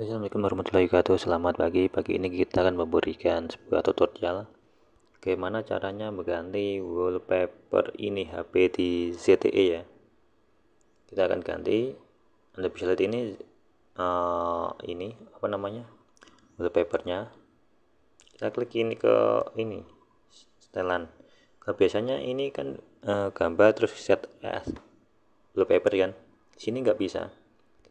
Assalamualaikum warahmatullahi wabarakatuh Selamat pagi Pagi ini kita akan memberikan sebuah tutorial Bagaimana caranya mengganti wallpaper ini HP di ZTE ya Kita akan ganti Anda bisa lihat ini uh, Ini apa namanya Wallpapernya Kita klik ini ke ini Setelan Kalau biasanya ini kan uh, gambar terus set as wallpaper kan sini nggak bisa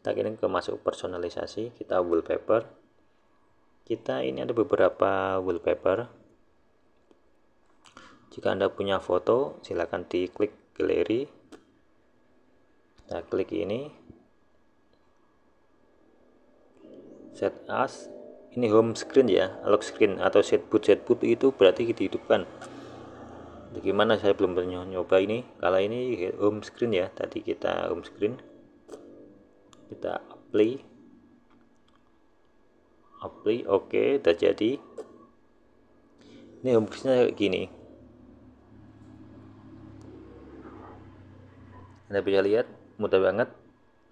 kita kirim ke masuk personalisasi kita wallpaper kita ini ada beberapa wallpaper jika anda punya foto silahkan klik galeri kita nah, klik ini set as ini home screen ya lock screen atau set boot set boot itu berarti dihidupkan bagaimana saya belum nyoba ini kalau ini home screen ya tadi kita home screen kita apply apply oke okay, udah jadi ini homepage-nya kayak gini Anda bisa lihat mudah banget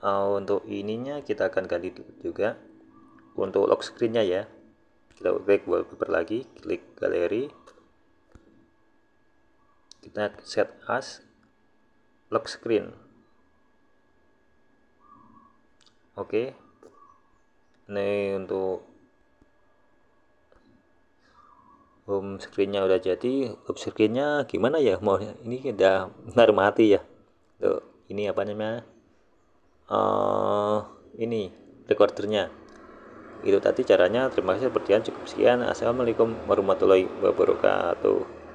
uh, untuk ininya kita akan ganti juga untuk lock screennya ya kita klik wallpaper lagi klik galeri kita set as lock screen Oke. Ini untuk home screennya udah jadi. Home screennya gimana ya? Mau ini udah benar mati ya. Tuh, ini apa namanya? Uh, ini recordernya. Itu tadi caranya. Terima kasih perhatian cukup sekian. Assalamualaikum warahmatullahi wabarakatuh.